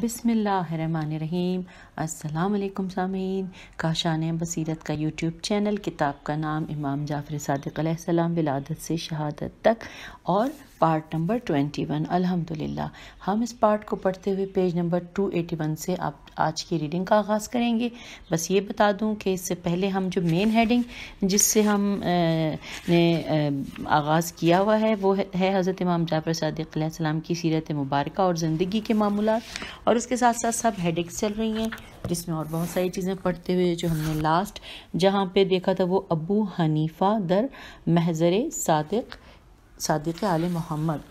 बिसमीम अल्लाम सामीन काशान बसीरत का यूट्यूब चैनल किताब का नाम इमाम जाफ़र सदक़्सम विलादत से शहादत तक और पार्ट नंबर ट्वेंटी वन अलहमदिल्ला हम इस पार्ट को पढ़ते हुए page number two eighty one से आप आज की रीडिंग का आगाज़ करेंगे बस ये बता दूँ कि इससे पहले हम जो मेन हेडिंग जिससे हम ने आगाज़ किया हुआ है वो है हज़रत इमाम जाफ़र सदक़्सम की सीरत मुबारक और ज़िंदगी के मामूल और उसके साथ साथ सब हेडेक्स चल रही हैं जिसमें और बहुत सारी चीज़ें पढ़ते हुए जो हमने लास्ट जहाँ पे देखा था वो अबू हनीफा दर महजर सादिक सादिक आल मोहम्मद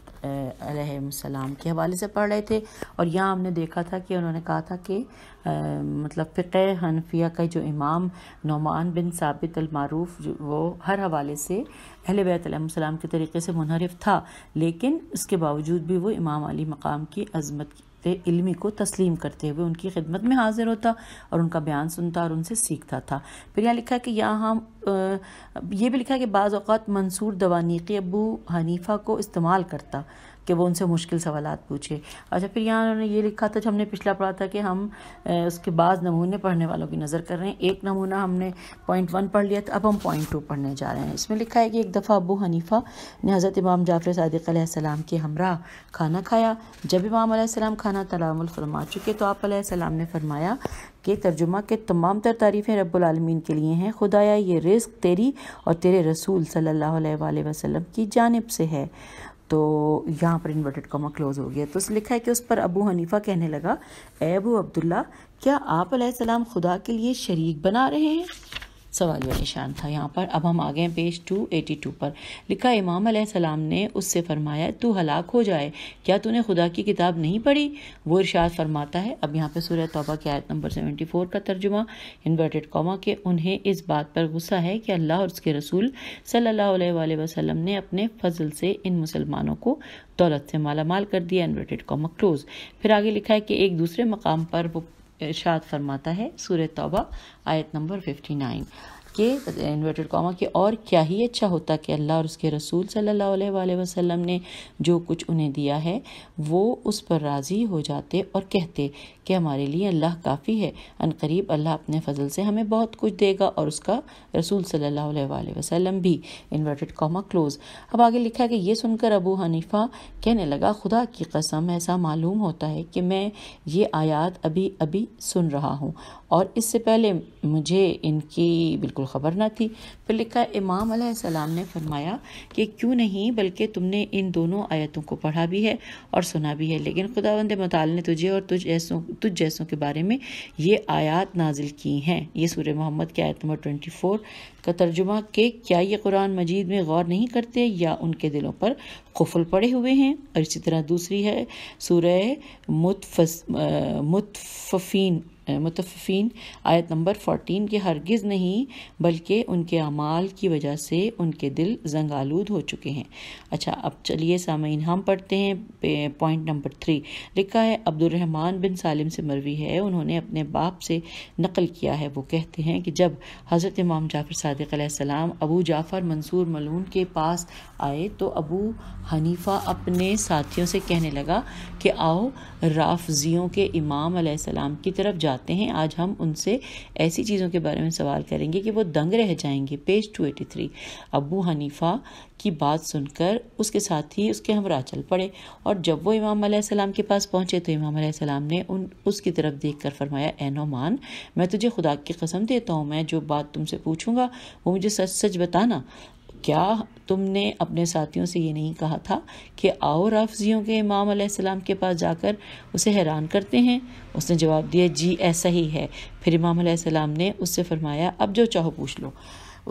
सलाम के हवाले से पढ़ रहे थे और यहाँ हमने देखा था कि उन्होंने कहा था कि आ, मतलब फ़िक हनफिया का जो इमाम नौमान बिन साबित अलमारूफ वो हर हवाले से अहल बैतम के तरीके से मुनहरफ था लेकिन उसके बावजूद भी वो इमाम अली मकाम की अजमत नुक़ इलमी को तस्लीम करते हुए उनकी खिदमत में हाजिर होता और उनका बयान सुनता और उनसे सीखता था फिर यहाँ लिखा है कि यहाँ हम ये भी लिखा है कि बाज़ अवत मंसूर दवानीकी अबू हनीफ़ा को इस्तेमाल करता कि वो उनसे मुश्किल सवाल पूछे अच्छा फिर यहाँ उन्होंने ये लिखा था जो हमने पिछला पढ़ा था कि हम उसके बाद नमूने पढ़ने वालों की नज़र कर रहे हैं एक नमूना हमने पॉइंट वन पढ़ लिया था अब हम पॉइंट टू पढ़ने जा रहे हैं इसमें लिखा है कि एक दफ़ा अबू हनीफ़ा ने हज़रत इमाम जाफ़र सदक़्सम के हमरा खाना खाया जब इमाम खाना तलामुल फरमा चुके तो आप ने फ़रमाया के तर्जुमा के तमाम तर तारीफ़ें रब्बालमीन के लिए हैं खुदाया ये रिस्क तेरी और तेरे रसूल सल्ला वसलम की जानब से है तो यहाँ पर इन्वर्टेड कॉमा क्लोज हो गया तो उस लिखा है कि उस पर अबू हनीफ़ा कहने लगा ए अबू अब्दुल्ला क्या आप सलाम खुदा के लिए शरीक बना रहे हैं सवालिया निशान था यहाँ पर अब हम आ गए पेज टू एटी टू पर लिखा इमाम सलाम ने उससे फरमाया तू हलाक हो जाए क्या तूने खुदा की किताब नहीं पढ़ी वो इर्शाद फरमाता है अब यहाँ पर सूर्य तोबा की आयत नंबर सेवेंटी फ़ोर का तर्जुमा इन्वर्टेड कौमा के उन्हें इस बात पर गुस्सा है कि अल्लाह और उसके रसूल सल्ला वसलम ने अपने फजल से इन मुसलमानों को दौलत से मालामाल कर दिया इन्वर्टेड कॉमा क्लोज फिर आगे लिखा है कि एक दूसरे मकाम पर वो इर्शाद फरमाता है सूर्य तौबा आयत नंबर 59 कि इन्वर्टेड कॉमा के और क्या ही अच्छा होता कि अल्लाह और उसके रसूल सल्लल्लाहु अलैहि वसल्लम ने जो कुछ उन्हें दिया है वो उस पर राज़ी हो जाते और कहते कि हमारे लिए अल्लाह काफ़ी है अनकरीब अल्लाह अपने फजल से हमें बहुत कुछ देगा और उसका रसूल सल्लल्लाहु अलैहि वसल्लम भी इन्वर्टेड कॉमा क्लोज अब आगे लिखा है कि ये सुनकर अबू हनीफा कहने लगा खुदा की कसम ऐसा मालूम होता है कि मैं ये आयात अभी अभी सुन रहा हूँ और इससे पहले मुझे इनकी बिल्कुल बिल्कुल ख़बर ना थी फिर लिखा इमाम सलाम ने फरमाया कि क्यों नहीं बल्कि तुमने इन दोनों आयतों को पढ़ा भी है और सुना भी है लेकिन वंद मताल ने तुझे और तुझ जैसों तुझ जैसों के बारे में ये आयात नाजिल की हैं ये सूर मोहम्मद की आयत नंबर ट्वेंटी फोर का तर्जुमा कि क्या ये कुरान मजीद में गौर नहीं करते या उनके दिलों पर खफुल पड़े हुए हैं और इसी तरह दूसरी है सूर मुतफ मुतफ़ीन मुतफ़ीन आयत नंबर फ़ोटीन के हरगिज़ नहीं बल्कि उनके अमाल की वजह से उनके दिल जंग आलूद हो चुके हैं अच्छा अब चलिए सामीन हम पढ़ते हैं पॉइंट नंबर थ्री लिखा है अब्दुलरहमान बिन सालिम से मरवी है उन्होंने अपने बाप से नकल किया है वो कहते हैं कि जब हज़रत इमाम जाफ़र सदक़्सम अबू जाफ़र मंसूर मलून के पास आए तो अबू हनीफ़ा अपने साथियों से कहने लगा कि आओ राफजियों के इमाम सलाम की तरफ जाते हैं आज हम उनसे ऐसी चीज़ों के बारे में सवाल करेंगे कि वो दंग रह जाएंगे पेज 283 अबू हनीफा की बात सुनकर उसके साथ ही उसके हमरा चल पड़े और जब वो इमाम सलाम के पास पहुँचे तो इमाम सलाम ने उन उसकी तरफ देख कर फरमाया ए मैं तुझे खुदा की कसम देता हूँ मैं जो बात तुमसे पूछूँगा वो मुझे सच सच बताना क्या तुमने अपने साथियों से ये नहीं कहा था कि आओ राफजियों के इमाम सलाम के पास जाकर उसे हैरान करते हैं उसने जवाब दिया जी ऐसा ही है फिर इमाम सलाम ने उससे फरमाया अब जो चाहो पूछ लो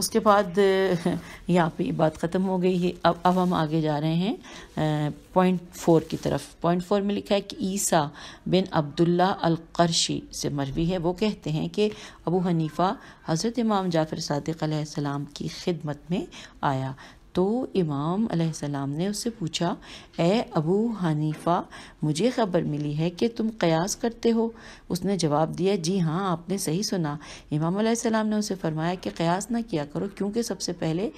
उसके बाद यहाँ पे बात ख़त्म हो गई है अब अब हम आगे जा रहे हैं पॉइंट फोर की तरफ पॉइंट फोर में लिखा है कि ईसा बिन अब्दुल्ला अलकरशी से मरवी है वो कहते हैं कि अबू हनीफ़ा हज़रत इमाम जाफ़िर सदक़ की खिदमत में आया तो इमाम अलैहिस्सलाम ने उससे पूछा ए अबू हनीफ़ा मुझे ख़बर मिली है कि तुम कयास करते हो उसने जवाब दिया जी हाँ आपने सही सुना इमाम अलैहिस्सलाम ने उसे फरमाया कि कयास ना किया करो क्योंकि सबसे पहले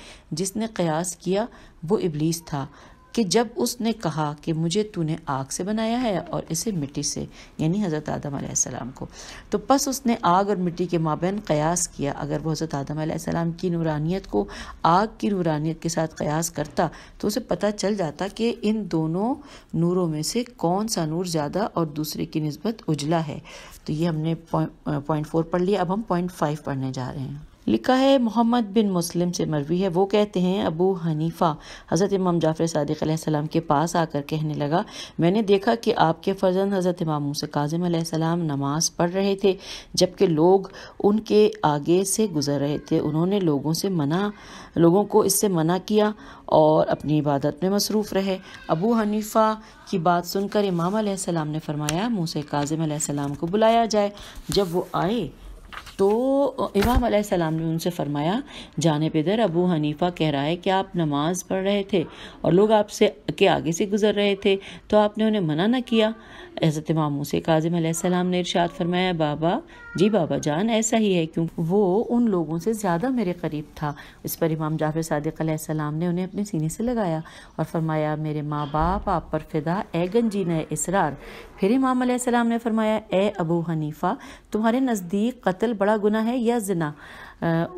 जिसने कयास किया वो इबलीस था कि जब उसने कहा कि मुझे तूने आग से बनाया है और इसे मिट्टी से यानी हज़रत आदम आसमाम को तो बस उसने आग और मिट्टी के माबेन कयास किया अगर वो हज़रत आदम आसमाम की नूरानियत को आग की नूरानियत के साथ कयास करता तो उसे पता चल जाता कि इन दोनों नूरों में से कौन सा नूर ज़्यादा और दूसरे की नस्बत उजला है तो ये हमने पॉइंट फोर पढ़ लिया अब हम पॉइंट फाइव पढ़ने जा रहे हैं लिखा है मोहम्मद बिन मुस्लिम से मरवी है वो कहते हैं अबू हनीफा हज़रत इमाम जाफ़र सदक़म के पास आकर कहने लगा मैंने देखा कि आपके फर्जंद हज़रत इमाम मूसा काजिम नमाज पढ़ रहे थे जबकि लोग उनके आगे से गुज़र रहे थे उन्होंने लोगों से मना लोगों को इससे मना किया और अपनी इबादत में मसरूफ़ रहे अबू हनीफा की बात सुनकर इमाम ने फरमाया मूसा काजिम को बुलाया जाए जब वो आए तो इमाम सलाम ने उनसे फ़रमाया जाने पेदर अबू हनीफ़ा कह रहा है कि आप नमाज़ पढ़ रहे थे और लोग आपसे के आगे से गुज़र रहे थे तो आपने उन्हें मना ना किया हज़रत इमाम मूसे काजिम सलाम ने इरशाद फरमाया बाबा जी बाबा जान ऐसा ही है क्यों वो उन लोगों से ज़्यादा मेरे करीब था इस पर इमाम जाफर सदक ने उन्हें अपने सीने से लगाया और फरमाया मेरे माँ बाप आप पर फिदा ए गंजी ने इसरार फिर इमाम सलाम ने फरमाया ए अबू हनीफ़ा तुम्हारे नज़दीक कत्ल बड़ा गुना है या जना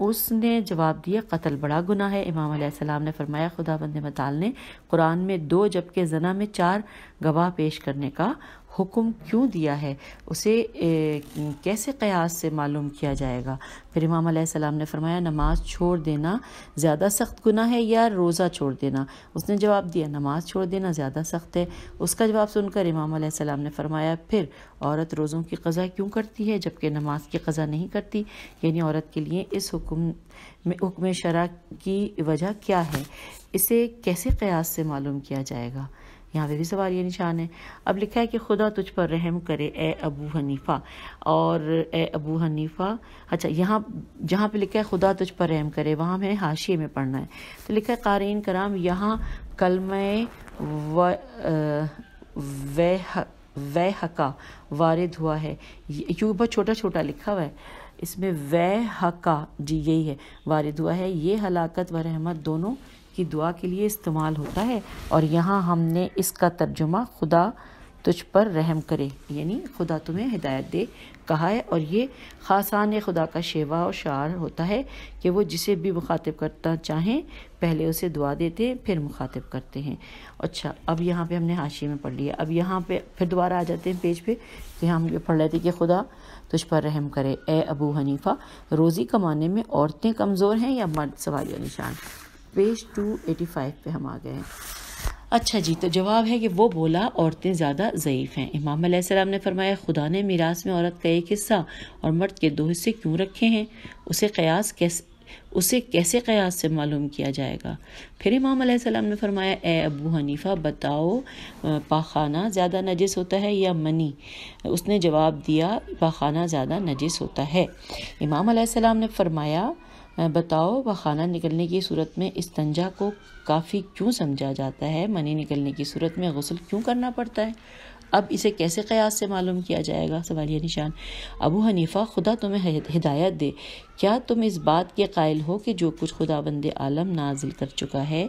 उसने जवाब दिया कत्ल बड़ा गुना है इमाम सलाम ने फरमाया खुदा बंद मताल ने कुरान में दो जबकि जना में चार गवाह पेश करने का हुक्म क्यों दिया है उसे ए, कैसे कयास से मालूम किया जाएगा फिर इमाम सलाम ने फरमाया नमाज छोड़ देना ज़्यादा सख्त गुना है या रोज़ा छोड़ देना उसने जवाब दिया नमाज छोड़ देना ज़्यादा सख्त है उसका जवाब सुनकर इमाम सलाम ने फरमाया फिर औरत रोज़ों की कज़ा क्यों करती है जबकि नमाज की कज़ा नहीं करती यानी औरत के लिए इस हुक्म में हुक्म शरा की वजह क्या है इसे कैसे कयास से मालूम किया जाएगा यहाँ पे भी सवाल ये निशान है अब लिखा है कि खुदा तुझ पर रहम करे ए अबू हनीफा और ए अबू हनीफा अच्छा यहाँ जहाँ पे लिखा है खुदा तुझ पर रहम करे वहाँ हमें हाशिए में पढ़ना है तो लिखा है कारीन कराम यहाँ कलम वह वह का वारिद हुआ है क्योंकि बहुत छोटा छोटा लिखा हुआ है इसमें वह हका जी यही है वारद हुआ है ये हलाकत व रहमत दोनों की दुआ के लिए इस्तेमाल होता है और यहाँ हमने इसका तर्जुमा खुदा तुझ पर रहम करे यानी खुदा तुम्हें हिदायत दे कहा है और ये खासान खुदा का शेवा और शार होता है कि वो जिसे भी मुखातिब करता चाहें पहले उसे दुआ देते हैं फिर मुखातिब करते हैं अच्छा अब यहाँ पे हमने हाशी में पढ़ लिया अब यहाँ पे फिर दोबारा आ जाते हैं पेज पे कि हम ये पढ़ लेते कि खुदा तुझ पर रहम करे ए अबू हनीफ़ा रोज़ी कमाने में औरतें कमज़ोर हैं या मर्द सवाल निशान पेज 285 पे हम आ गए अच्छा जी तो जवाब है कि वो बोला औरतें ज़्यादा ज़यीफ़ हैं इमाम सलाम ने फरमाया खुदा ने मीरास में औरत का एक हिस्सा और मर्द के दो हिस्से क्यों रखे हैं उसे कयास कैसे उसे कैसे कयास से मालूम किया जाएगा फिर इमाम सलाम ने फरमाया ए अबू हनीफा बताओ पाखाना ज़्यादा नजिस होता है या मनी उसने जवाब दिया पाखाना ज़्यादा नजिस होता है इमाम सलाम ने फरमाया बताओ बखाना निकलने की सूरत में इस्तंजा को काफ़ी क्यों समझा जाता है मनी निकलने की सूरत में गसल क्यों करना पड़ता है अब इसे कैसे कयास से मालूम किया जाएगा सवालिया निशान अबू हनीफ़ा खुदा तुम्हें हिदायत दे क्या तुम इस बात के कायल हो कि जो कुछ खुदा बंद आलम नाजिल कर चुका है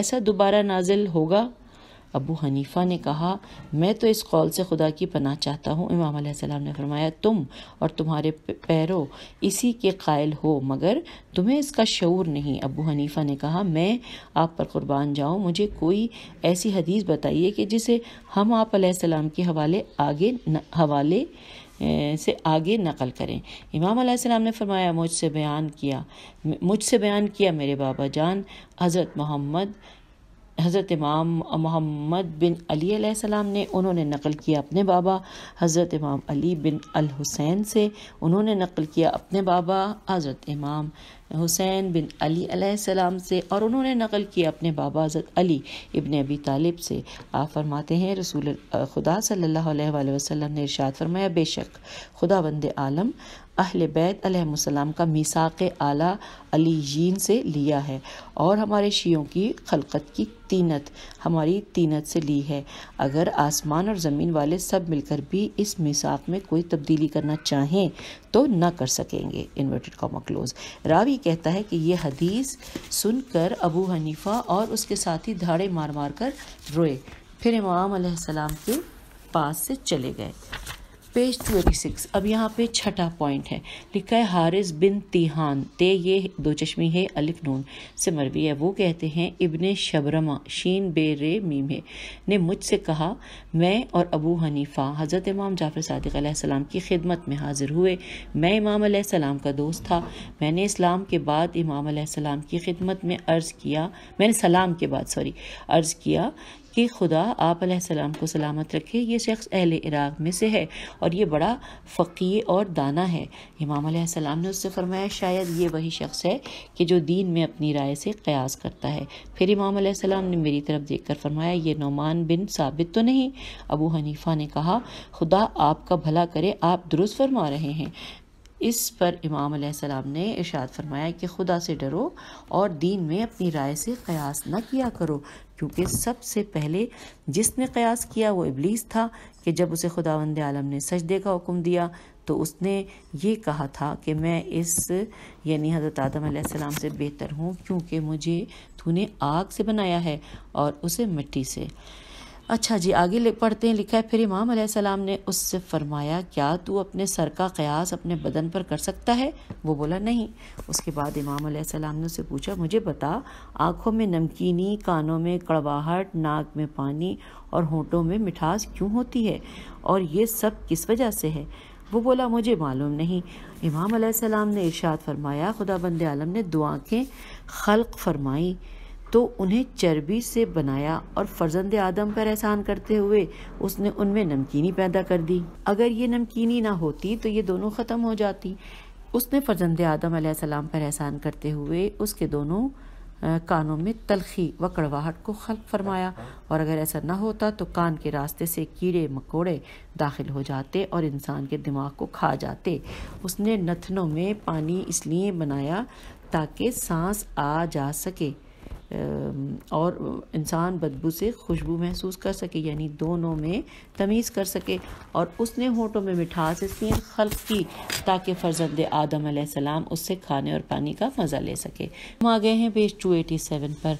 ऐसा दोबारा नाजिल होगा अबू हनीफा ने कहा मैं तो इस कौल से खुदा की पनाह चाहता हूँ इमाम सलाम ने फरमाया तुम और तुम्हारे पैरों इसी के कायल हो मगर तुम्हें इसका शूर नहीं अबू हनीफा ने कहा मैं आप पर कुर्बान जाऊँ मुझे कोई ऐसी हदीस बताइए कि जिसे हम आप सलाम के हवाले आगे न, हवाले से आगे नकल करें इमाम सलाम ने फरमाया मुझसे बयान किया मुझसे बयान किया मेरे बाबा जान हज़रत मोहम्मद हज़रत इमाम मोहम्मद बिन अली सलाम ने उन्होंने नकल किया अपने बाबा हज़रत इमाम अली बिन अल हुसैन से उन्होंने नकल किया अपने बाबा हज़रत इमाम हुसैन बिन अली सलाम से और उन्होंने नकल किया अपने बाबा हज़रत अली इबन अबी तालिब से आप फरमाते हैं रसूल खुदा सल्ला वसम ने इरशाद फरमाया बेशक खुदा बंद आलम अहल बैत अलैहिस्सलाम का मिसाक आला अलीजीन से लिया है और हमारे शियों की खलकत की तीनत हमारी तीनत से ली है अगर आसमान और ज़मीन वाले सब मिलकर भी इस मिसाक में कोई तब्दीली करना चाहें तो ना कर सकेंगे इन्वर्टेड कॉमा क्लोज रावी कहता है कि यह हदीस सुनकर अबू हनीफा और उसके साथी धाड़े मार मार कर रोए फिर इमाम के पास से चले गए पेज ट्वेंटी सिक्स अब यहाँ पे छठा पॉइंट है लिखा है हारिस बिन तिहान ते ये दो चश्मी है अलिफ नून सिमरवी है वो कहते हैं इबन शबरमा शीन बे रे मीम है ने मुझसे कहा मैं और अबू हनीफा हज़रत इमाम जाफ़र सदक की खिदमत में हाजिर हुए मैं इमाम सलाम का दोस्त था मैंने इस्लाम के बाद इमाम सलाम की खिदमत में अर्ज़ किया मैंने सलाम के बाद सॉरी अर्ज़ किया कि खुदा आप सलाम को सलामत रखे ये शख्स अहल इराक में से है और ये बड़ा फ़कीर और दाना है इमाम सलाम ने उससे फरमाया शायद ये वही शख्स है कि जो दीन में अपनी राय से क़यास करता है फिर इमाम सलाम ने मेरी तरफ देख कर फरमाया ये नौमान बिन साबित तो नहीं अबू हनीफ़ा ने कहा खुदा आपका भला करे आप दुरुस्त फरमा रहे हैं इस पर इमाम सलाम ने इशाद फरमाया कि खुदा से डरो और दीन में अपनी राय से क़यास न किया करो क्योंकि सबसे पहले जिसने कयास किया वो इबलीस था कि जब उसे खुदावंद आलम ने सजदे का हुक्म दिया तो उसने ये कहा था कि मैं इस यानी हज़रत आदम सलाम से बेहतर हूँ क्योंकि मुझे तूने आग से बनाया है और उसे मिट्टी से अच्छा जी आगे पढ़ते हैं लिखा है फिर इमाम सलाम ने उससे फरमाया क्या तू अपने सर का क़यास अपने बदन पर कर सकता है वो बोला नहीं उसके बाद इमाम सलाम ने उसे पूछा मुझे बता आँखों में नमकीनी कानों में कड़वाहट नाक में पानी और होंठों में मिठास क्यों होती है और ये सब किस वजह से है वो बोला मुझे मालूम नहीं इमाम सलाम ने इर्शाद फरमाया खुदा बंद आलम ने दो आँखें खल्क फरमाई तो उन्हें चर्बी से बनाया और फर्जंद आदम पर एहसान करते हुए उसने उनमें नमकीनी पैदा कर दी अगर ये नमकीनी ना होती तो ये दोनों ख़त्म हो जाती उसने फर्जंद आदम सलाम पर एहसान करते हुए उसके दोनों कानों में तलखी व कड़वाहट को खल फरमाया और अगर ऐसा ना होता तो कान के रास्ते से कीड़े मकोड़े दाखिल हो जाते और इंसान के दिमाग को खा जाते उसने नथनों में पानी इसलिए बनाया ताकि सांस आ जा सके और इंसान बदबू से खुशबू महसूस कर सके यानी दोनों में तमीज़ कर सके और उसने होठों में मिठास इसलिए खल्क की ताकि फ़र्जंद आदम सलाम उससे खाने और पानी का मज़ा ले सके हम आ गए हैं पेज टू एटी सेवन पर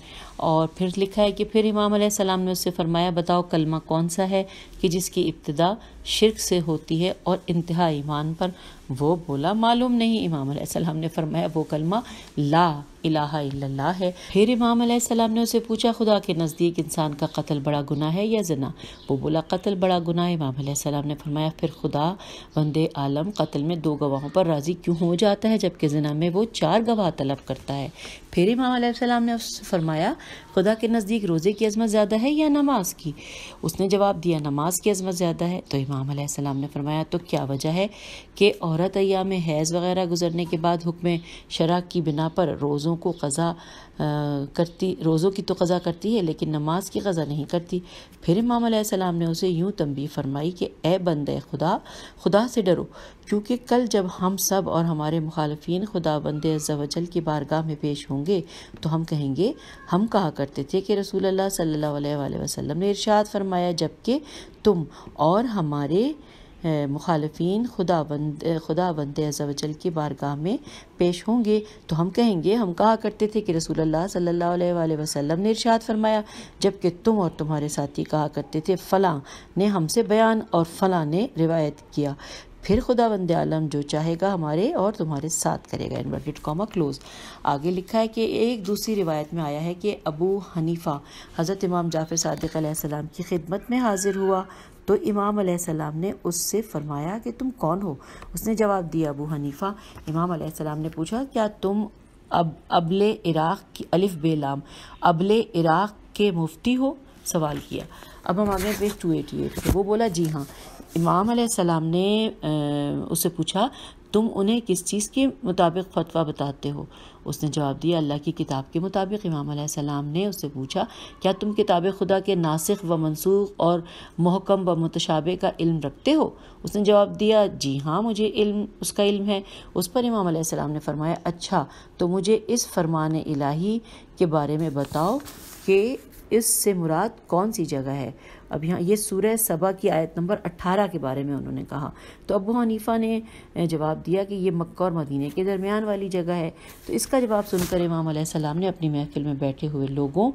और फिर लिखा है कि फिर इमाम सलाम ने उससे फरमाया बताओ कलमा कौन सा है कि जिसकी इब्तदा शिरक से होती है और इंतहा ईमान पर वो बोला मालूम नहीं इमाम ने फरमाया वो कलमा ला इलाहा इल्लल्लाह है फिर इमाम ने उसे पूछा खुदा के नज़दीक इंसान का कत्ल बड़ा गुना है या जना वो बोला कत्ल बड़ा गुना इमाम सलाम ने फरमाया फिर खुदा बंदे आलम कत्ल में दो गवाहों पर राज़ी क्यों हो जाता है जबकि जना में वो चार गवाह तलब करता है फिर इमाम ने उससे फरमाया खुदा के नज़दीक रोज़े की अजमत ज़्यादा है या नमाज की उसने जवाब दिया नमाज की अजमत ज़्यादा है तो इमाम ने फरमाया तो क्या वजह है कि और मोहरत में हैज़ वगैरह गुजरने के बाद हुक्म शरा की बिना पर रोज़ों को कज़ा करती रोज़ों की तो कज़ा करती है लेकिन नमाज की कज़ा नहीं करती फिर इमाम ने उसे यूँ तंबी फरमाई कि ए बंद खुदा खुदा से डरो क्योंकि कल जब हम सब और हमारे मुखालफी खुदा बंद जवजल की बारगाह में पेश होंगे तो हम कहेंगे हम कहा करते थे कि रसूल अल्लाह सल्लल्लाहु ने इरशाद फरमाया जबकि तुम और हमारे मुखालफी खुदा बंद खुदा बंद की बारगाह में पेश होंगे तो हम कहेंगे हम कहा करते थे कि रसूल सल्ला वसलम ने इर्शाद फरमाया जबकि तुम और तुम्हारे साथी कहा करते थे फ़लाँ ने हमसे बयान और फ़लाँ ने रिवायत किया फिर खुदा बंद आलम जो चाहेगा हमारे और तुम्हारे साथ करेगा इन्वर्टेड कॉमा क्लोज आगे लिखा है कि एक दूसरी रिवायत में आया है कि अबू हनीफ़ा हज़रत इमाम जाफ़िर सदक की खिदमत में हाज़िर हुआ तो इमाम सलाम ने उससे फरमाया कि तुम कौन हो उसने जवाब दिया अबू हनीफ़ा इमाम सलाम ने पूछा क्या तुम अब अबले इराक़ की अलिफ बेलाम अबले इराक़ के मुफ्ती हो सवाल किया अब हम आगे पेज टू एटी एट वो बोला जी हाँ इमाम सलाम ने उससे पूछा तुम उन्हें किस चीज़ के मुताबिक फतवा बताते हो उसने जवाब दिया अल्लाह की किताब के मुताबिक इमाम सलाम ने उससे पूछा क्या तुम किताब खुदा के नासिक व मनसूख और महकम व मुतशाबे का इल्म रखते हो उसने जवाब दिया जी हाँ मुझे इल्म उसका इल्म है उस पर इमाम सलाम ने फरमाया अच्छा तो मुझे इस फरमान इलाही के बारे में बताओ कि इस से मुराद कौन सी जगह है अब यहाँ ये सूर्य सबा की आयत नंबर 18 के बारे में उन्होंने कहा तो अबू हनीफ़ा ने जवाब दिया कि ये मक्का और मदीने के दरमियान वाली जगह है तो इसका जवाब सुनकर इमाम सलाम ने अपनी महफिल में बैठे हुए लोगों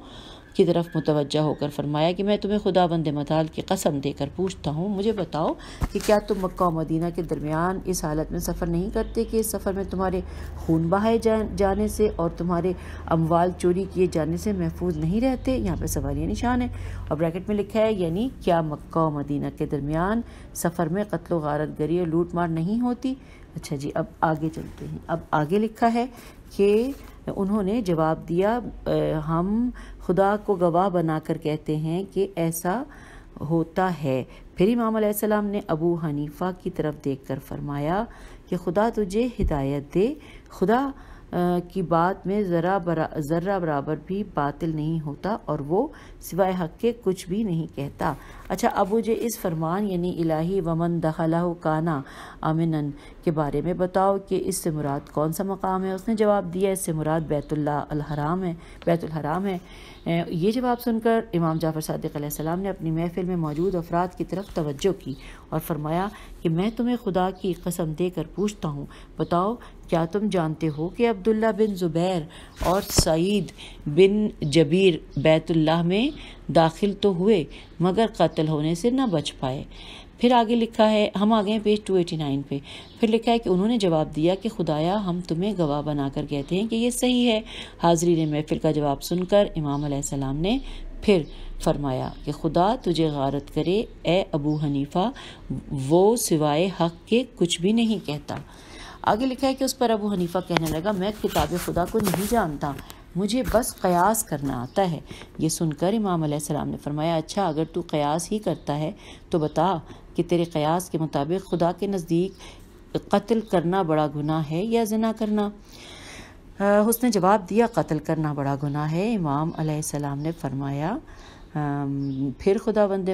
की तरफ मुतवजह होकर फरमाया कि मैं तुम्हें खुदा बंद मताल की कसम देकर पूछता हूँ मुझे बताओ कि क्या तुम मक् मदीना के दरमियान इस हालत में सफ़र नहीं करते कि इस सफ़र में तुम्हारे खून बहाए जा, जाने से और तुम्हारे अमवाल चोरी किए जाने से महफूज नहीं रहते यहाँ पर सवालिया निशान है और ब्रैकेट में लिखा है यानी क्या मक् मदीना के दरमियान सफ़र में कत्ल गारत गरी और लूट मार नहीं होती अच्छा जी अब आगे चलते हैं अब आगे लिखा है कि उन्होंने जवाब दिया आ, हम खुदा को गवाह बनाकर कहते हैं कि ऐसा होता है फिर इमाम सलाम ने अबू हनीफ़ा की तरफ देख कर फरमाया कि खुदा तुझे हिदायत दे खुदा की बात में ज़रा बरा ज़र्रा बराबर भी बातिल नहीं होता और वो सिवाय हक के कुछ भी नहीं कहता अच्छा अब मुझे इस फरमान यानी इलाही वमन दखला काना आमिनन के बारे में बताओ कि इससे मुराद कौन सा मकाम है उसने जवाब दिया इससे मुराद बैतुल्ला हराम है बैतुलहराम है ये जवाब सुनकर इमाम जाफ़र सदक ने अपनी महफ़िल में मौजूद अफराद की तरफ तोज्जो की और फरमाया कि मैं तुम्हें खुदा की कसम देकर पूछता हूँ बताओ क्या तुम जानते हो कि अब्दुल्ला बिन ज़ुबैर और सईद बिन जबीर बैतुल्लाह में दाखिल तो हुए मगर कत्ल होने से न बच पाए फिर आगे लिखा है हम आ गए पेज 289 पे फिर लिखा है कि उन्होंने जवाब दिया कि खुदाया हम तुम्हें गवाह बनाकर कहते हैं कि ये सही है हाज़री ने महफिल का जवाब सुनकर इमाम सलाम ने फिर फरमाया कि खुदा तुझे गारत करे ए अबू हनीफा वो सिवाय हक के कुछ भी नहीं कहता आगे लिखा है कि उस पर अबू हनीफा कहने लगा मैं किताब खुदा को नहीं जानता मुझे बस कयास करना आता है ये सुनकर इमाम सलाम ने फरमाया अच्छा अगर तू कयास ही करता है तो बता कि तेरे कयास के मुताबिक खुदा के नज़दीक कत्ल करना बड़ा गुनाह है या जना करना उसने जवाब दिया कत्ल करना बड़ा गुनाह है इमाम अलैहिस्सलाम ने फरमाया फिर खुदा बंद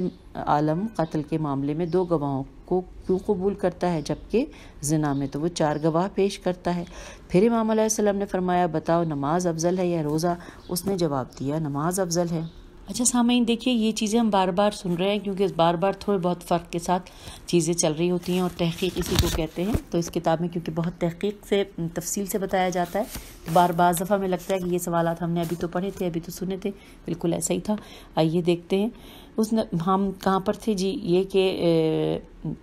आलम कत्ल के मामले में दो गवाहों को क्यों कबूल करता है जबकि जिना में तो वो चार गवाह पेश करता है फिर इमाम अलैहिस्सलाम ने फरमाया बताओ नमाज अफजल है या रोज़ा उसने जवाब दिया नमाज अफजल है अच्छा सामयिक देखिए ये चीज़ें हम बार बार सुन रहे हैं क्योंकि इस बार बार थोड़े बहुत फ़र्क के साथ चीज़ें चल रही होती हैं और तहकीक इसी को कहते हैं तो इस किताब में क्योंकि बहुत तहकीक से तफसील से बताया जाता है तो बार बार दफ़ा हमें लगता है कि ये सवाल हमने अभी तो पढ़े थे अभी तो सुने थे बिल्कुल ऐसा ही था आइए देखते हैं उस हम कहाँ पर थे जी ये कि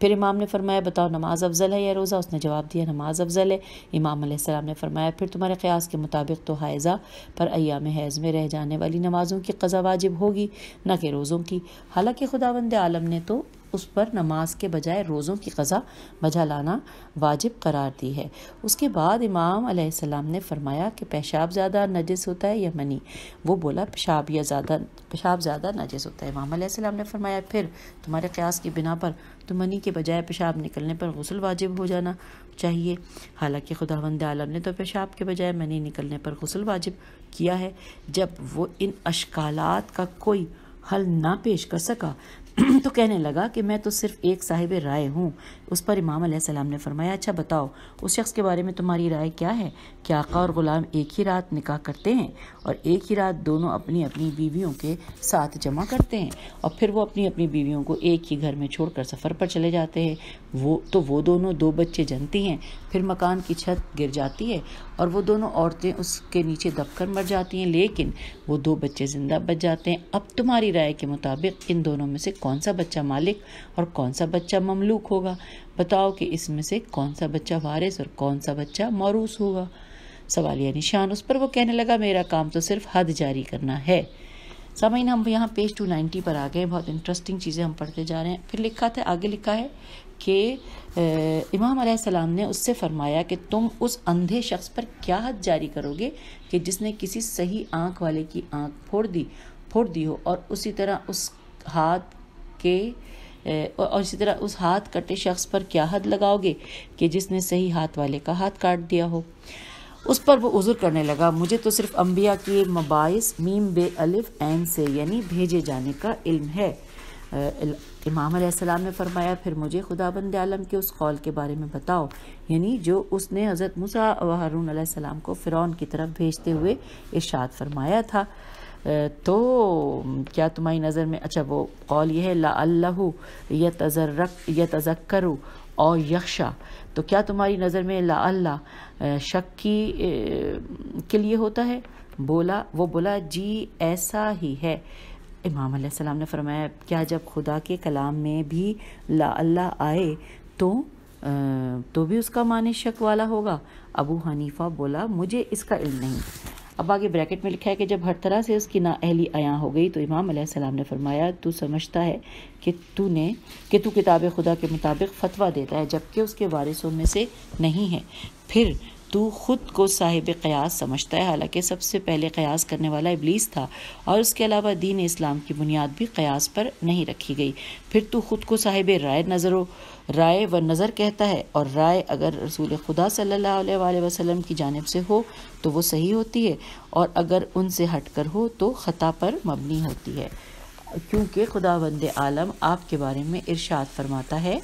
फिर इमाम ने फरमाया बताओ नमाज अफजल है या रोज़ा उसने जवाब दिया नमाज अफजल है इमाम अलैहिस्सलाम ने फरमाया फिर तुम्हारे क़्यास के मुताबिक तो हायज़ा पर अयाम हैज़ में रह जाने वाली नमाज़ों की कज़ा वाजिब होगी न कि रोज़ों की हालांकि खुदावंद आलम ने तो उस पर नमाज के बजाय रोज़ों की क़ज़ा बजा लाना वाजिब करार दी है उसके बाद इमाम आसमाम ने फरमाया कि पेशाब ज़्यादा नजस होता है या मनी वो बोला पेशाब या ज़्यादा पेशाब ज़्यादा नजस होता है इमाम आसमाम ने फरमाया फिर तुम्हारे क्यास की बिना पर तो मनी के बजाय पेशाब निकलने पर गसल वाजिब हो जाना चाहिए हालांकि खुदावंद आलम ने तो पेशाब के बजाय मनी निकलने पर गसल वाजिब किया है जब वो इन अशकालात का कोई हल ना पेश कर सका तो कहने लगा कि मैं तो सिर्फ एक साहिब राय हूँ उस पर इमाम सलाम ने फरमाया अच्छा बताओ उस शख्स के बारे में तुम्हारी राय क्या है कि आका और ग़ुलाम एक ही रात निकाह करते हैं और एक ही रात दोनों अपनी अपनी बीवियों के साथ जमा करते हैं और फिर वो अपनी अपनी बीवियों को एक ही घर में छोड़कर सफ़र पर चले जाते हैं वो तो वो दोनों दो बच्चे जनती हैं फिर मकान की छत गिर जाती है और वो दोनों औरतें उसके नीचे दबकर मर जाती हैं लेकिन वो दो बच्चे ज़िंदा बच जाते हैं अब तुम्हारी राय के मुताबिक इन दोनों में से कौन सा बच्चा मालिक और कौन सा बच्चा ममलूक होगा बताओ कि इसमें से कौन सा बच्चा वारिस और कौन सा बच्चा होगा सवाल सवालिया निशान उस पर वो कहने लगा मेरा काम तो सिर्फ हद जारी करना है सामीन हम यहाँ पेज टू नाइन्टी पर आ गए बहुत इंटरेस्टिंग चीज़ें हम पढ़ते जा रहे हैं फिर लिखा था आगे लिखा है कि इमाम सलाम ने उससे फरमाया कि तुम उस अंधे शख्स पर क्या हद जारी करोगे कि जिसने किसी सही आँख वाले की आँख फोड़ दी फोड़ दी हो और उसी तरह उस हाथ के और इसी तरह उस हाथ कटे शख्स पर क्या हद लगाओगे कि जिसने सही हाथ वाले का हाथ काट दिया हो उस पर वो उज़ुर करने लगा मुझे तो सिर्फ अम्बिया के मबाइस मीम बे अलिफ एन से यानी भेजे जाने का इल्म है इमाम ने फरमाया फिर मुझे खुदा बंद आलम के उस कौल के बारे में बताओ यानी जो उसने हज़रत मूसा व हारून सलाम को फ़िरौन की तरफ भेजते हुए इर्शाद फरमाया था तो क्या तुम्हारी नज़र में अच्छा वो कौल ये है ला अल्लाह ये तजर्रक तजक्कर और यक्षा तो क्या तुम्हारी नज़र में ला अल्लाह शक की के लिए होता है बोला वो बोला जी ऐसा ही है इमाम सलाम ने फरमाया क्या जब खुदा के कलाम में भी ला अल्लाह आए तो तो भी उसका माने शक वाला होगा अबू हनीफा बोला मुझे इसका इल्म नहीं अब आगे ब्रैकेट में लिखा है कि जब हर तरह से उसकी ना अहली आया हो गई तो इमाम अलैहिस्सलाम ने फरमाया तू समझता है कि तूने कि तू किताब खुदा के मुताबिक फ़तवा देता है जबकि उसके वारिसों में से नहीं है फिर तू खुद को साहिब क़यास समझता है हालांकि सबसे पहले क़यास करने वाला इबलीस था और उसके अलावा दीन इस्लाम की बुनियाद भी क़यास पर नहीं रखी गई फिर तू खुद को साहिब राय नज़रों राय व नज़र कहता है और राय अगर रसूल खुदा सल्लल्लाहु अलैहि वसल्लम की जानब से हो तो वो सही होती है और अगर उनसे हट कर हो तो ख़ता पर मबनी होती है क्योंकि खुदा बंद आलम आपके बारे में इर्शाद फरमाता है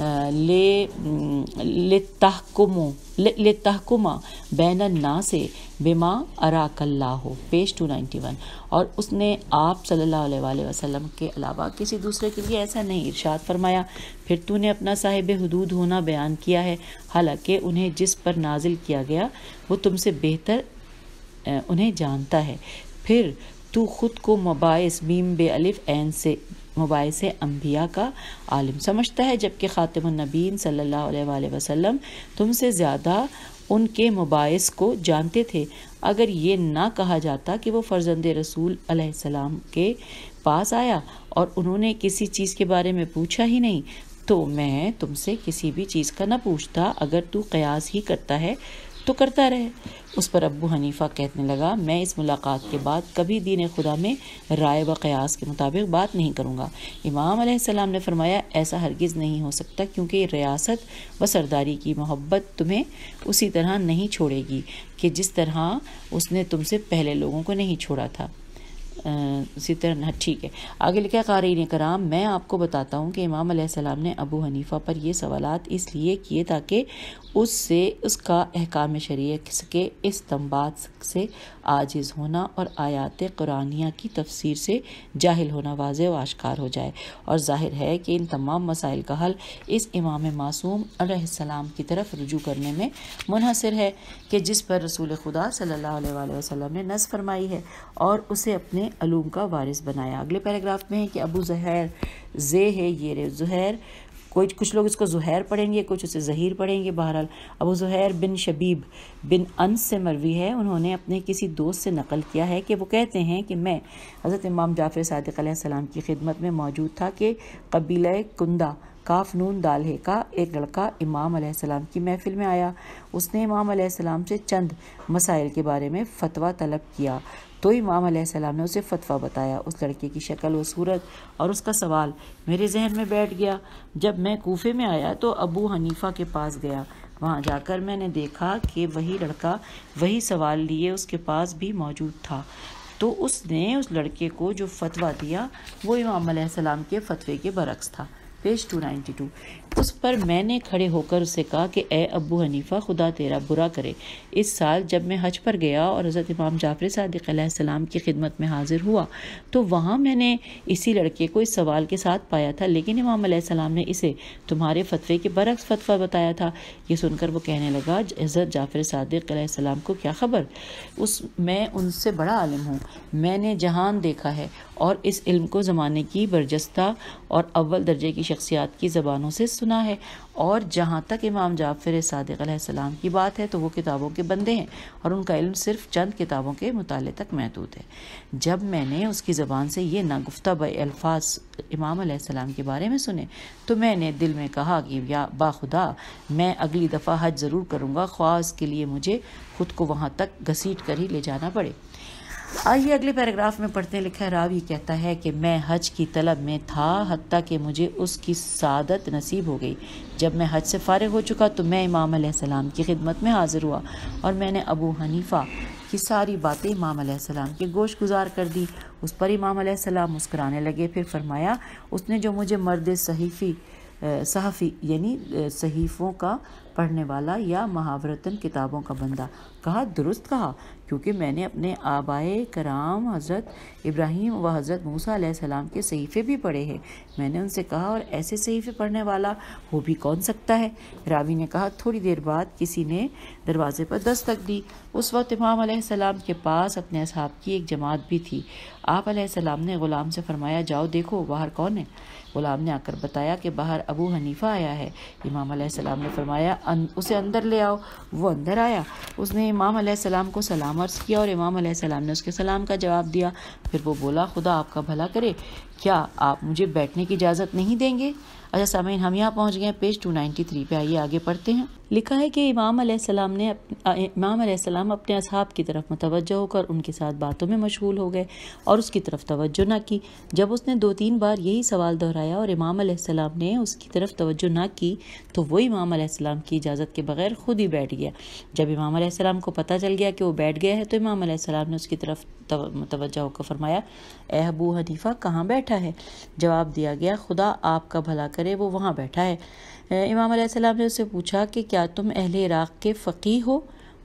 ले ले ले तहकुमो तहकुमा बैन ना से बेमा अराकल्ला हो पेज टू वन और उसने आप सल्ला वसलम के अलावा किसी दूसरे के लिए ऐसा नहीं इरशाद फरमाया फिर तूने अपना साहिब हदूद होना बयान किया है हालांकि उन्हें जिस पर नाजिल किया गया वो तुमसे बेहतर उन्हें जानता है फिर तू खुद को मबाइस बीम बे अलिफ एन से मुबास अम्बिया का आलम समझता है जबकि ख़ातमनबीन सल्ला वसम तुमसे ज़्यादा उनके मुबास को जानते थे अगर ये ना कहा जाता कि वो फ़र्जंद रसूल आसमाम के पास आया और उन्होंने किसी चीज़ के बारे में पूछा ही नहीं तो मैं तुमसे किसी भी चीज़ का ना पूछता अगर तू कयास ही करता है तो करता रहे उस पर अबू हनीफा कहने लगा मैं इस मुलाकात के बाद कभी दीन खुदा में राय व क़यास के मुताबिक बात नहीं करूँगा इमाम सलाम ने फरमाया ऐसा हरगिज़ नहीं हो सकता क्योंकि रियासत व सरदारी की मोहब्बत तुम्हें उसी तरह नहीं छोड़ेगी कि जिस तरह उसने तुमसे पहले लोगों को नहीं छोड़ा था इसी तरह ठीक है आगे लिखा क़ारीन कराम मैं आपको बताता हूँ कि इमाम सलाम ने अबू हनीफ़ा पर यह सवाल इसलिए किए ताकि उससे उसका अहकाम शरीय के इस से आजिज़ होना और आयात कुरानिया की तफसीर से जाहिल होना वाज व आशकार हो जाए और जाहिर है कि इन तमाम मसाइल का हल इस इमाम मासूम अलैहिस्सलाम की तरफ रुजू करने में मुनहसर है कि जिस पर रसूल खुदा सल्ला वसम ने नस फरमाई है और उसे अपने अलूम का वारिस बनाया अगले पैराग्राफ में है कि अबू जहर जे है ये जहैर कोई कुछ लोग इसको जहैर पढ़ेंगे कुछ उसे जहीर पढ़ेंगे बहरहाल अब जहैर बिन शबीब बिन अनस से मरवी है उन्होंने अपने किसी दोस्त से नकल किया है कि वो कहते हैं कि मैं हज़रत इमाम जाफ़र सदक़्सम की खिदमत में मौजूद था कि कबीला कुंदा काफ नून दालहे का एक लड़का इमाम अलैहिस्सलाम की महफ़िल में आया उसने इमाम अलैहिस्सलाम से चंद मसाइल के बारे में फ़तवा तलब किया तो इमाम सलाम ने उसे फतवा बताया उस लड़के की शक्ल व सूरत और उसका सवाल मेरे जहन में बैठ गया जब मैं कोफे में आया तो अबू हनीफा के पास गया वहाँ जाकर मैंने देखा कि वही लड़का वही सवाल लिए उसके पास भी मौजूद था तो उसने उस लड़के को जो फतवा दिया वो इमाम सलाम के फतवे के बरक्स था पेज 292 उस पर मैंने खड़े होकर उससे कहा कि ए अबू हनीफा खुदा तेरा बुरा करे इस साल जब मैं हज पर गया और हज़रत इमाम जाफर सदक़्सम की खिदमत में हाजिर हुआ तो वहाँ मैंने इसी लड़के को इस सवाल के साथ पाया था लेकिन इमाम सलाम ने इसे तुम्हारे फतवे के बरक्स फतवा बताया था ये सुनकर वो कहने लगा हज़रत जाफर सदक़्सम को क्या खबर उस मैं उनसे बड़ा आलिम हूँ मैंने जहान देखा है और इस इल्म को ज़माने की बर्जस्ता और अव्वल दर्जे की शख्सियात की ज़बानों से सुना है और जहाँ तक इमाम जाफ़र सलाम की बात है तो वो किताबों के बंदे हैं और उनका इल्म सिर्फ चंद किताबों के मुताले तक महदूद है जब मैंने उसकी ज़बान से ये नागुफ्ता बल्फाज इमाम के बारे में सुने तो मैंने दिल में कहा कि या बाखुदा मैं अगली दफ़ा हज ज़रूर करूँगा ख्वास के लिए मुझे ख़ुद को वहाँ तक घसीट कर ही ले जाना पड़े आइए अगले पैराग्राफ में पढ़ते हैं लिखा है रावी कहता है कि मैं हज की तलब में था हती कि मुझे उसकी सादत नसीब हो गई जब मैं हज से फारग हो चुका तो मैं इमाम सलाम की खिदमत में हाज़िर हुआ और मैंने अबू हनीफ़ा की सारी बातें इमाम सलाम के गोश गुजार कर दी उस पर इमाम सलाम मुस्कराने लगे फिर फरमाया उसने जो मुझे मर्द सहीफ़ी सहाफ़ी यानी सहीफ़ों का पढ़ने वाला या महावरतन किताबों का बंदा कहा दुरुस्त कहा क्योंकि मैंने अपने आबाए कराम हज़रत इब्राहिम व हज़रत मूसा सलाम के सहीफ़े भी पढ़े हैं मैंने उनसे कहा और ऐसे सहीफ़े पढ़ने वाला हो भी कौन सकता है रावी ने कहा थोड़ी देर बाद किसी ने दरवाज़े पर दस्तक दी उस वक्त इमाम सलाम के पास अपने असहाब की एक जमात भी थी आप सलाम ने ग़ुलाम से फरमाया जाओ देखो बाहर कौन है ग़ुलाम ने आकर बताया कि बाहर अबू हनीफ़ा आया है इमाम ने फरमाया उसे अंदर ले आओ वो अंदर आया उसने ने इमाम सलाम को सलाम अर्ज़ किया और इमाम सलाम ने उसके सलाम का जवाब दिया फिर वो बोला खुदा आपका भला करे क्या आप मुझे बैठने की इजाज़त नहीं देंगे अच्छा सामीन हम यहाँ पहुँच गए पेज टू नाइन्टी थ्री पर आइए आगे पढ़ते हैं लिखा है कि इमाम सलाम ने इमाम सलाम अपने असहाब की तरफ मुतवजह होकर उनके साथ बातों में मशगूल हो गए और उसकी तरफ तवज्जो ना की जब उसने दो तीन बार यही सवाल दोहराया और इमाम ने उसकी तरफ तवज्जो ना की तो वो इमाम सलाम की इजाज़त के बगैर खुद ही बैठ गया जब इमाम सलाम को पता चल गया कि वो बैठ गया है तो इमाम ने उसकी तरफ मतवजह होकर फरमाया ए अबू हनीफा कहाँ बैठा है जवाब दिया गया खुदा आपका भला करे वो वहाँ बैठा है इमाम आसमाम ने उससे पूछा कि क्या तुम अहल इराक़ के फ़कीह हो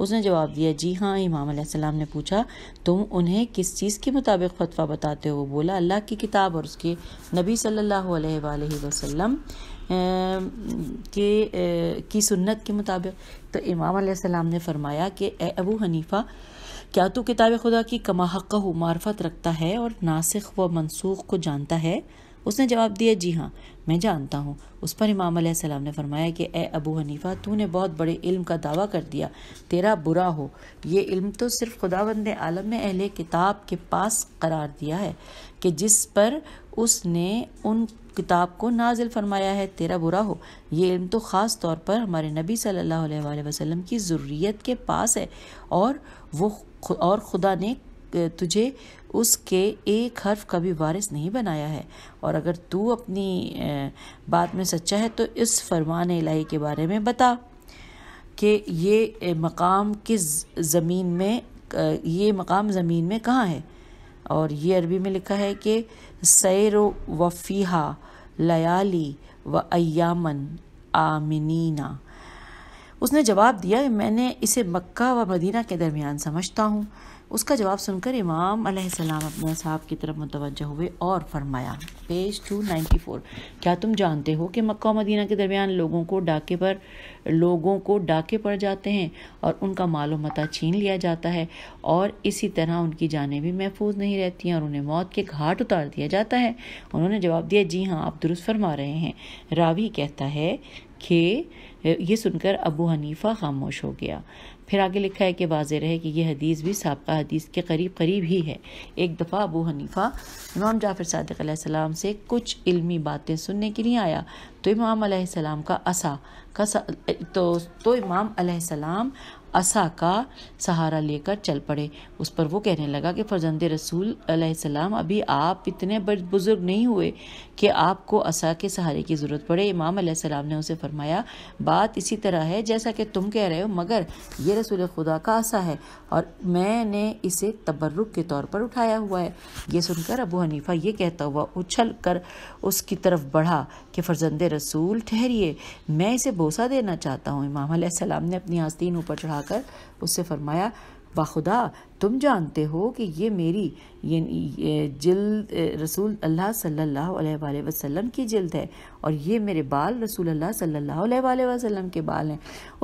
उसने जवाब दिया जी हाँ इमाम आसमाम ने पूछा तुम उन्हें किस चीज़ के मुताबिक फतवा बताते हो बोला अल्लाह की किताब और उसके नबी सल्ला वसम के की सुन्नत के मुताबिक तो इमाम सलाम ने फरमाया कि अबू हनीफ़ा क्या तू किताब खुदा की कमाहक़ मार्फत रखता है और नासिक व मनसूख को जानता है उसने जवाब दिया जी हाँ मैं जानता हूँ उस पर इमाम सलाम ने फरमाया कि ए अबू हनीफा तूने बहुत बड़े इल्म का दावा कर दिया तेरा बुरा हो ये इल्म तो सिर्फ बंद आलम ने अहले किताब के पास करार दिया है कि जिस पर उसने उन किताब को नाजिल फरमाया है तेरा बुरा हो ये इल्म तो ख़ास तौर पर हमारे नबी सल्लल्लाहु अलैहि वसल्लम की ज़रूरीत के पास है और वो और खुदा ने तुझे उसके एक हर्फ का भी वारिस नहीं बनाया है और अगर तू अपनी बात में सच्चा है तो इस फरमान इलाही के बारे में बता कि ये मकाम किस ज़मीन में ये मकाम ज़मीन में कहाँ है और ये अरबी में लिखा है कि सैर वफ़ीहा लयाली व अयामन आमिनीना उसने जवाब दिया मैंने इसे मक्का व मदीना के दरमियान समझता हूँ उसका जवाब सुनकर इमाम अलैहिस्सलाम अपने साहब की तरफ मुतवजह हुए और फरमाया पेज 294 क्या तुम जानते हो कि मक्का और मदीना के दरमियान लोगों को डाके पर लोगों को डाके पड़ जाते हैं और उनका मालो मता छीन लिया जाता है और इसी तरह उनकी जानें भी महफूज नहीं रहती हैं और उन्हें मौत के घाट उतार दिया जाता है उन्होंने जवाब दिया जी हाँ आप दुरुस्त फरमा रहे हैं रावी कहता है कि ये सुनकर अबू हनीफा खामोश हो गया फिर आगे लिखा है कि वाज रहे कि यह हदीस भी सबका हदीस के करीब करीब ही है एक दफ़ा अबू हनीफा इमाम जाफिर सदक़ से कुछ इल्मी बातें सुनने के लिए आया तो इमाम का असा का तो, तो इमाम असा का सहारा लेकर चल पड़े उस पर वो कहने लगा कि फर्जंद रसूल सलाम अभी आप इतने बुज़ुर्ग नहीं हुए कि आपको असा के सहारे की ज़रूरत पड़े इमाम अलैहिस्सलाम ने उसे फरमाया बात इसी तरह है जैसा कि तुम कह रहे हो मगर ये रसूल खुदा का असा है और मैंने इसे तबर्रुक के तौर पर उठाया हुआ है ये सुनकर अबू हनीफा ये कहता हुआ उछल कर उसकी तरफ बढ़ा कि फ़र्जंद रसूल ठहरिए मैं इसे बोसा देना चाहता हूँ इमाम सलाम ने अपनी आस्तीन ऊपर चढ़ाकर उससे फरमाया बाखुदा तुम जानते हो कि ये मेरी ये, ये रसूल अल्लाह सल्लल्लाहु अलैहि वसल्लम की जल्द है और ये मेरे बाल रसूल अल्लाह सल्लल्लाहु अलैहि वसल्लम के बाल हैं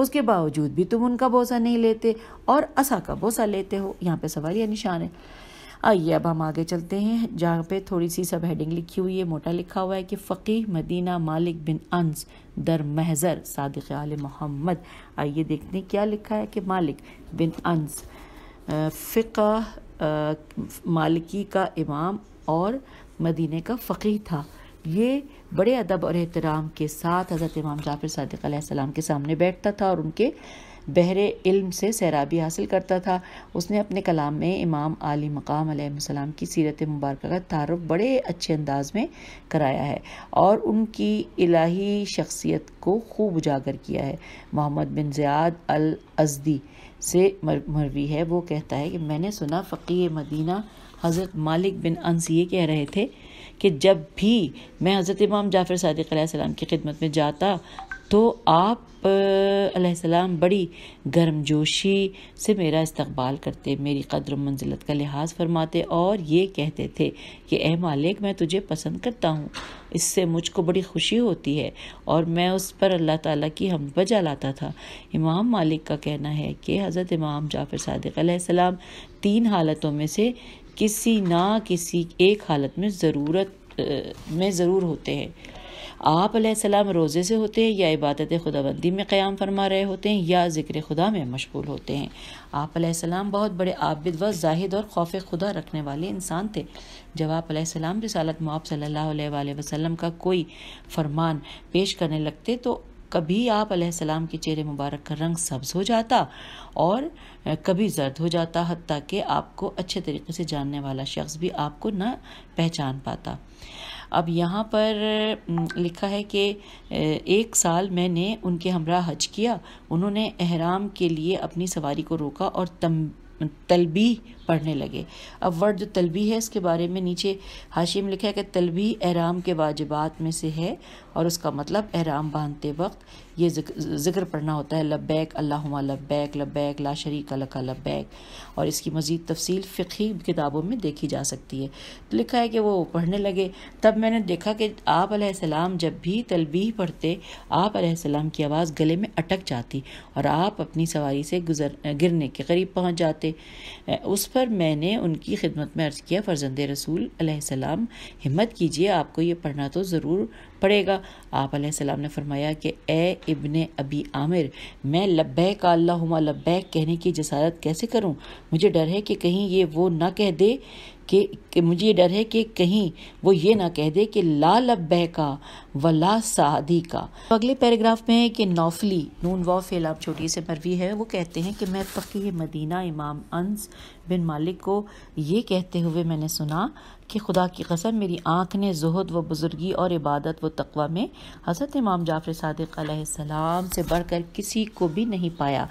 उसके बावजूद भी तुम उनका बोसा नहीं लेते और असा का बोसा लेते हो यहाँ पे सवाल या निशान है आइए अब हम आगे चलते हैं जहाँ पे थोड़ी सी सब हेडिंग लिखी हुई है मोटा लिखा हुआ है कि फ़कीह मदीना मालिक बिन अंस दर महज़र सदक़ आल मोहम्मद आइए देखते हैं क्या लिखा है कि मालिक बिन अंस फ़िका मालिकी का इमाम और मदीने का फ़कीह था ये बड़े अदब और एहतराम के साथ हज़रत इमाम जाफिर सदक़ के सामने बैठता था और उनके बहरे इल्म से सैराबी हासिल करता था उसने अपने कलाम में इमाम आली मकाम आसमाम की सीरत मुबारक का तारफ़ बड़े अच्छे अंदाज में कराया है और उनकी इलाही शख्सियत को खूब उजागर किया है मोहम्मद बिन ज़ियाद अल अजदी से मरवी है वो कहता है कि मैंने सुना फ़की मदीना हज़रत मालिक बिन अनस ये कह रहे थे कि जब भी मैं हज़रत इमाम जाफ़र सदक़ की खिदमत में जाता तो आप सलाम बड़ी गर्मजोशी से मेरा इस्तकबाल करते मेरी कदर मंजिलत का लिहाज फरमाते और ये कहते थे कि ए मालिक मैं तुझे पसंद करता हूँ इससे मुझको बड़ी खुशी होती है और मैं उस पर अल्लाह ताला की हम वजह लाता था इमाम मालिक का कहना है कि हज़रत इमाम जाफ़र सदक सलाम तीन हालतों में से किसी ना किसी एक हालत में ज़रूरत में ज़रूर होते हैं आप सलाम रोज़े से होते हैं या इबादत खुदाबंदी में क़्याम फरमा रहे होते हैं या ज़िक्र खुदा में मशगूल होते हैं आप सलाम बहुत बड़े आबिद व जाहिद और खौफ खुदा रखने वाले इंसान थे जब आप सलाम रिसालत मुआब सल्ला वसलम का कोई फरमान पेश करने लगते तो कभी आप सलाम के चेहरे मुबारक का रंग सब्ज़ हो जाता और कभी जर्द हो जाता हती कि आपको अच्छे तरीके से जानने वाला शख्स भी आपको ना पहचान पाता अब यहाँ पर लिखा है कि एक साल मैंने उनके हमरा हज किया उन्होंने अहराम के लिए अपनी सवारी को रोका और तम तलबी पढ़ने लगे अब वर्ड जो तलबी है इसके बारे में नीचे हाशिम लिखा है कि तलबी एहराम के वाजिबात में से है और उसका मतलब एहराम बांधते वक्त ये जिक्र पढ़ना होता है लब्बैक अल्लाह लब्बैक लब्बैक ला शरीक लका लब्बैक और इसकी मज़ीद तफसील फ़िकी किताबों में देखी जा सकती है तो लिखा है कि वो पढ़ने लगे तब मैंने देखा कि आप सलाम जब भी तलबी पढ़ते आप सलाम की आवाज़ गले में अटक जाती और आप अपनी सवारी से गुजर गिरने के करीब पहुँच जाते उस पर पर मैंने उनकी खिदमत में अर्ज़ किया फ़र्जंद रसूल हिम्मत कीजिए आपको ये पढ़ना तो ज़रूर पड़ेगा आप सलाम ने फरमाया कि ए इबन अबी आमिर मैं लब्बैक अल्लाहुमा लब्बैक कहने की जसारत कैसे करूं मुझे डर है कि कहीं ये वो ना कह दे कि, कि मुझे ये डर है कि कहीं वो ये ना कह दे कि ला लब्बे का व ला सादी का तो अगले पैराग्राफ में है कि नौफली नून व आप छोटी से मरवी है वो कहते हैं कि मैं फ़कीह मदीना इमाम अंस बिन मालिक को ये कहते हुए मैंने सुना कि खुदा की कसम मेरी आँख ने जहद व बुज़ुर्गी और इबादत व तकवा में हज़रत इमाम जाफ़र सदक सलाम से कर किसी को भी नहीं पाया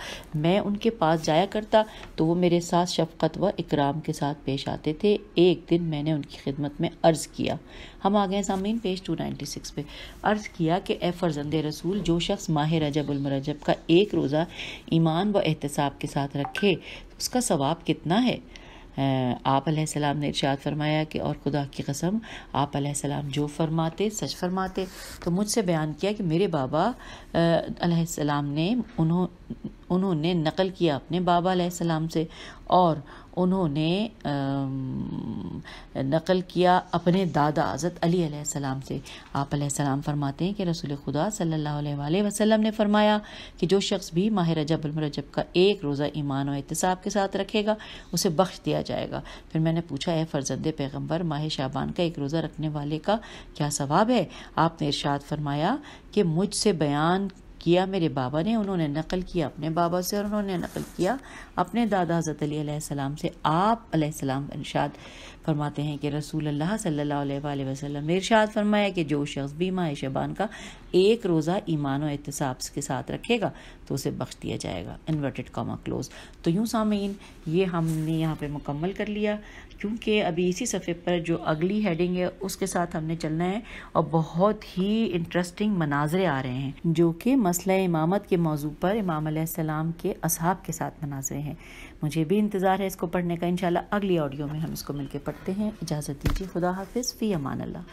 मैं उनके पास जाया करता तो वो मेरे साथ शफकत व इकराम के साथ पेश आते थे एक दिन मैंने उनकी खिदमत में अर्ज़ किया हम आ गए सामीन पेज टू नाइन्टी सिक्स पे अर्ज़ किया कि ए फ़र्जंद रसूल जो शख्स माह रजब उलमरजब का एक रोज़ा ईमान व एहतसाब के साथ रखे उसका सवाब कितना है आप सलाम ने इरशाद फरमाया कि और खुदा की कसम आप सलाम जो फरमाते सच फरमाते तो मुझसे बयान किया कि मेरे बाबा सलाम ने उन्हों उन्होंने नकल किया अपने बाबा सलाम से और उन्होंने नकल किया अपने दादा हज़रत अली सलाम से आप सलाम फरमाते हैं कि रसूल खुदा सल्लल्लाहु अलैहि वसल्लम ने फरमाया कि जो शख्स भी माह रजब अलमरजब का एक रोज़ा ईमान और एहतसाब के साथ रखेगा उसे बख्श दिया जाएगा फिर मैंने पूछा है फ़र्जंद पैगम्बर माह शाबान का एक रोज़ा रखने वाले का क्या सवाब है आपने इर्शाद फरमाया कि मुझसे बयान किया मेरे बाबा ने उन्होंने नकल किया अपने बाबा से और उन्होंने नकल किया अपने दादा हज़रत अली सलाम से आप सलाम इरशाद फरमाते हैं कि रसूल अल्लाह अलैहि वसल्लम ने इरशाद फरमाया कि जो शख्स माह शबान का एक रोज़ा ईमान और एहतसाब के साथ रखेगा तो उसे बख्श दिया जाएगा इन्वर्टेड कॉमा क्लोज तो यूँ सामीन ये हमने यहाँ पर मुकम्मल कर लिया क्योंकि अभी इसी सफ़े पर जो अगली हेडिंग है उसके साथ हमने चलना है और बहुत ही इंटरेस्टिंग मनाजरे आ रहे हैं जो कि मसला इमामत के मौजू पर इमाम सलाम के असहाब के साथ मनाजरे हैं मुझे भी इंतज़ार है इसको पढ़ने का इन अगली ऑडियो में हम इसको मिलकर पढ़ते हैं इजाज़त दीजिए खुदा हाफिज़ फ़ी अमान